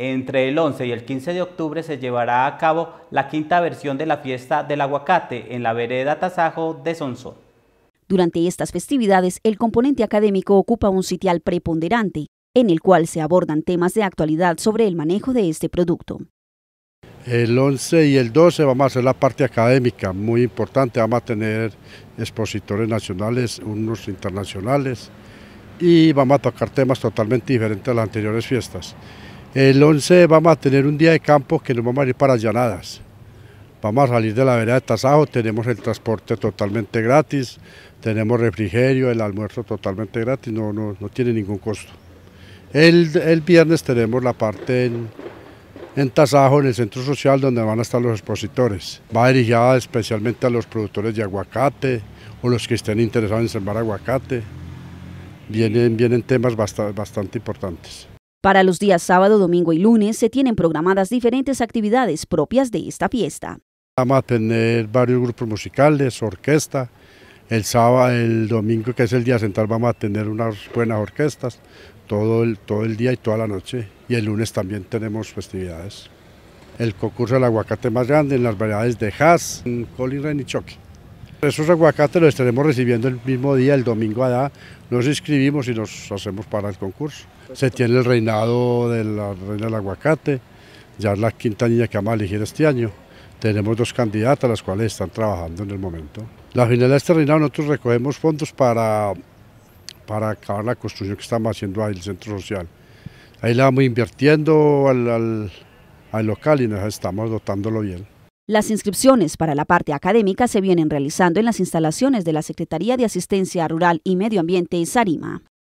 Entre el 11 y el 15 de octubre se llevará a cabo la quinta versión de la fiesta del aguacate en la vereda Tasajo de Sonsón. Durante estas festividades, el componente académico ocupa un sitial preponderante, en el cual se abordan temas de actualidad sobre el manejo de este producto. El 11 y el 12 vamos a hacer la parte académica, muy importante, vamos a tener expositores nacionales, unos internacionales, y vamos a tocar temas totalmente diferentes a las anteriores fiestas. El 11 vamos a tener un día de campo que nos vamos a ir para Llanadas. Vamos a salir de la vereda de Tasajo, tenemos el transporte totalmente gratis, tenemos refrigerio, el almuerzo totalmente gratis, no, tiene ningún costo. El, viernes tenemos la parte en, en Tasajo, en el centro social, donde van a estar los expositores. Va dirigida especialmente a los productores de aguacate o los que estén interesados en sembrar aguacate. Vienen, vienen temas bastante importantes. Para los días sábado, domingo y lunes se tienen programadas diferentes actividades propias de esta fiesta. Vamos a tener varios grupos musicales, orquesta, el sábado, el domingo que es el día central vamos a tener unas buenas orquestas todo el, todo el día y toda la noche y el lunes también tenemos festividades. El concurso del aguacate más grande en las variedades de Haas, Colin y Choque. Esos aguacates los estaremos recibiendo el mismo día, el domingo allá, nos inscribimos y nos hacemos para el concurso. Se tiene el reinado de la reina del aguacate, ya es la quinta niña que vamos a elegir este año. Tenemos dos candidatas, las cuales están trabajando en el momento. La final de este reinado nosotros recogemos fondos para, para acabar la construcción que estamos haciendo ahí, el centro social. Ahí la vamos invirtiendo al, al local y nos estamos dotándolo bien. Las inscripciones para la parte académica se vienen realizando en las instalaciones de la Secretaría de Asistencia Rural y Medio Ambiente Sarima.